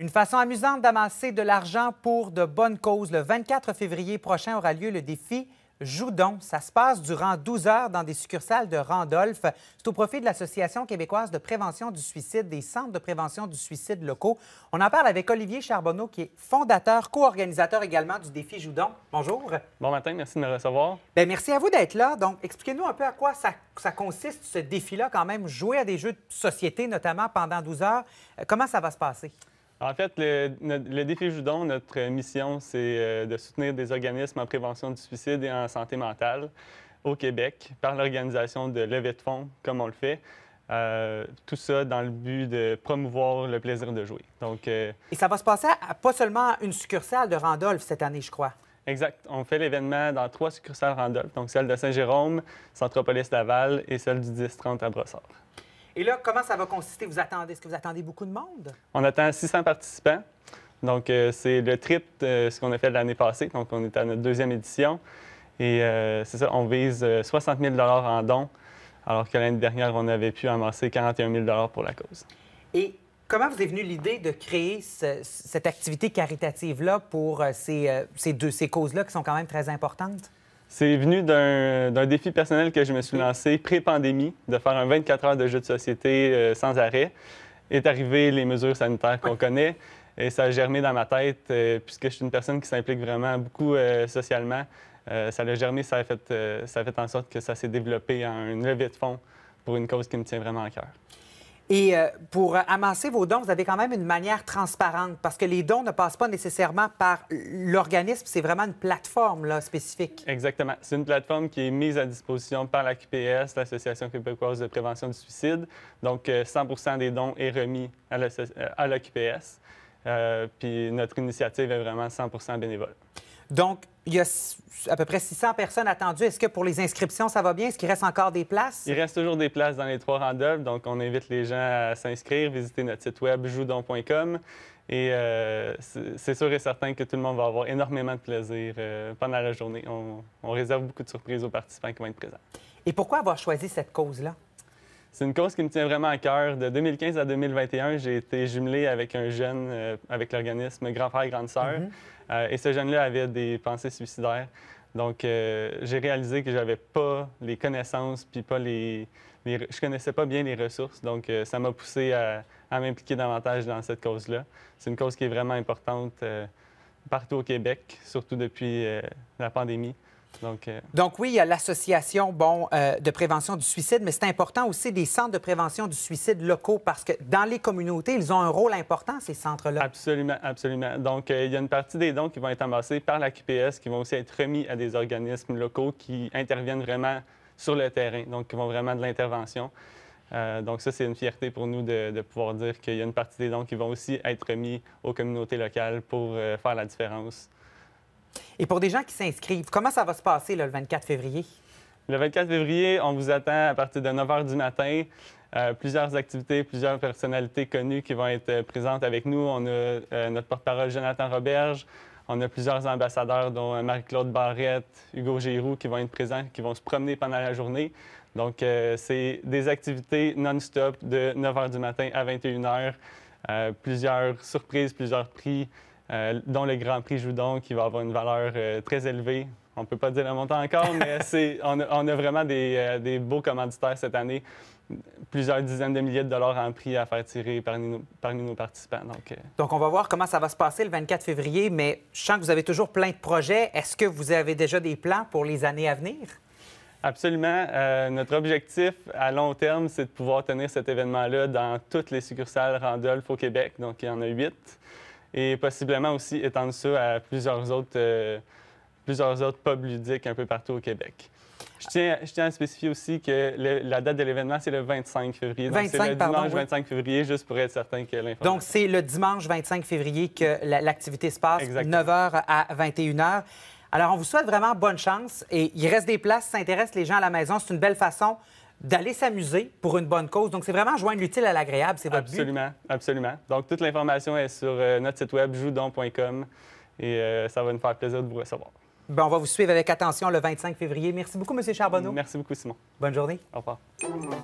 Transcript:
Une façon amusante d'amasser de l'argent pour de bonnes causes. Le 24 février prochain aura lieu le défi Joudon. Ça se passe durant 12 heures dans des succursales de Randolph. C'est au profit de l'Association québécoise de prévention du suicide, des centres de prévention du suicide locaux. On en parle avec Olivier Charbonneau, qui est fondateur, co-organisateur également du défi Joudon. Bonjour. Bon matin, merci de me recevoir. Bien, merci à vous d'être là. Donc, expliquez-nous un peu à quoi ça, ça consiste, ce défi-là, quand même, jouer à des jeux de société, notamment pendant 12 heures. Euh, comment ça va se passer? En fait, le, défi Judon, notre mission, c'est euh, de soutenir des organismes en prévention du suicide et en santé mentale au Québec par l'organisation de levées de fonds, comme on le fait. Euh, tout ça dans le but de promouvoir le plaisir de jouer. Donc, euh, Et ça va se passer à pas seulement une succursale de Randolph cette année, je crois. Exact. On fait l'événement dans trois succursales Randolph, donc celle de Saint-Jérôme, Centropolis-Laval et celle du 10-30 à Brossard. Et là, comment ça va consister? Vous attendez, est-ce que vous attendez beaucoup de monde? On attend 600 participants. Donc, euh, c'est le trip de ce qu'on a fait l'année passée. Donc, on est à notre deuxième édition. Et euh, c'est ça, on vise 60 euh, 000 en dons, alors que l'année dernière, on avait pu amasser 41 000 pour la cause. Et comment vous est venue l'idée de créer cette activité caritative-là pour ces, deux, ces causes-là qui sont quand même très importantes? C'est venu d'un défi personnel que je me suis lancé pré-pandémie, de faire un 24 heures de jeu de société euh, sans arrêt. Est arrivé les mesures sanitaires qu'on connaît et ça a germé dans ma tête, euh, puisque je suis une personne qui s'implique vraiment beaucoup euh, socialement. ça a germé, ça a, fait, ça fait en sorte que ça s'est développé en un levier de fonds pour une cause qui me tient vraiment à cœur. Et euh, pour euh, amasser vos dons, vous avez quand même une manière transparente parce que les dons ne passent pas nécessairement par l'organisme, c'est vraiment une plateforme spécifique. Exactement. C'est une plateforme qui est mise à disposition par la QPS, l'Association québécoise de prévention du suicide. Donc 100 euh, des dons est remis à, la, QPS. puis notre initiative est vraiment 100 bénévole. Donc, il y a à peu près 600 personnes attendues. Est-ce que pour les inscriptions, ça va bien? Est-ce qu'il reste encore des places? Il reste toujours des places dans les trois rendez-vous. Donc, on invite les gens à s'inscrire, visiter notre site web joudon.com. Et euh, c'est sûr et certain que tout le monde va avoir énormément de plaisir euh, pendant la journée. on réserve beaucoup de surprises aux participants qui vont être présents. Et pourquoi avoir choisi cette cause-là? C'est une cause qui me tient vraiment à cœur. De 2015 à 2021, j'ai été jumelé avec un jeune, euh, avec l'organisme Grand Frère, Grande Sœur. Mhm. Euh, et ce jeune-là avait des pensées suicidaires. Donc, euh, j'ai réalisé que j'avais pas les connaissances, puis pas les, Je connaissais pas bien les ressources. Donc, ça m'a poussé à, m'impliquer davantage dans cette cause-là. C'est une cause qui est vraiment importante partout au Québec, surtout depuis la pandémie. Donc, oui, il y a l'association bon, euh, de prévention du suicide, mais c'est important aussi des centres de prévention du suicide locaux parce que dans les communautés, ils ont un rôle important, ces centres-là. Absolument, absolument. Donc, euh, il y a une partie des dons qui vont être amassés par la QPS, qui vont aussi être remis à des organismes locaux qui interviennent vraiment sur le terrain, donc qui vont vraiment de l'intervention. Euh, donc ça, c'est une fierté pour nous de, pouvoir dire qu'il y a une partie des dons qui vont aussi être remis aux communautés locales pour faire la différence. Et pour des gens qui s'inscrivent, comment ça va se passer le 24 février? Le 24 février, on vous attend à partir de 9 h du matin. Euh, plusieurs activités, plusieurs personnalités connues qui vont être présentes avec nous. On a euh, notre porte-parole Jonathan Roberge, on a plusieurs ambassadeurs, dont euh, Marie-Claude Barrette, Hugo Giroux, qui vont être présents, qui vont se promener pendant la journée. Donc, c'est des activités non-stop de 9 h du matin à 21 h. plusieurs surprises, plusieurs prix, euh, dont le Grand Prix Joudon, qui va avoir une valeur euh, très élevée on ne peut pas dire le montant encore, mais on, a vraiment euh, des, beaux commanditaires cette année. Plusieurs dizaines de milliers de dollars en prix à faire tirer parmi nos, participants. Donc, on va voir comment ça va se passer le 24 février, mais je sens que vous avez toujours plein de projets. Est-ce que vous avez déjà des plans pour les années à venir? Absolument. notre objectif à long terme, c'est de pouvoir tenir cet événement-là dans toutes les succursales Randolph au Québec. Donc, il y en a huit et possiblement aussi étendre ça à plusieurs autres, euh, plusieurs autres pubs ludiques un peu partout au Québec. Je tiens, je tiens à spécifier aussi que la date de l'événement, c'est le 25 février. Donc, 25, le dimanche 25 février, juste pour être certain que l'information... Donc, c'est le dimanche 25 février que l'activité se passe, de 9h à 21h. Alors, on vous souhaite vraiment bonne chance et il reste des places, ça intéresse les gens à la maison. C'est une belle façon d'aller s'amuser pour une bonne cause. Donc, c'est vraiment joindre l'utile à l'agréable, c'est votre absolument, but? Absolument, absolument. Donc, toute l'information est sur euh, notre site web joudon.com et euh, ça va nous faire plaisir de vous recevoir. Bien, on va vous suivre avec attention le 25 février. Merci beaucoup, M. Charbonneau. Merci beaucoup, Simon. Bonne journée. Au revoir.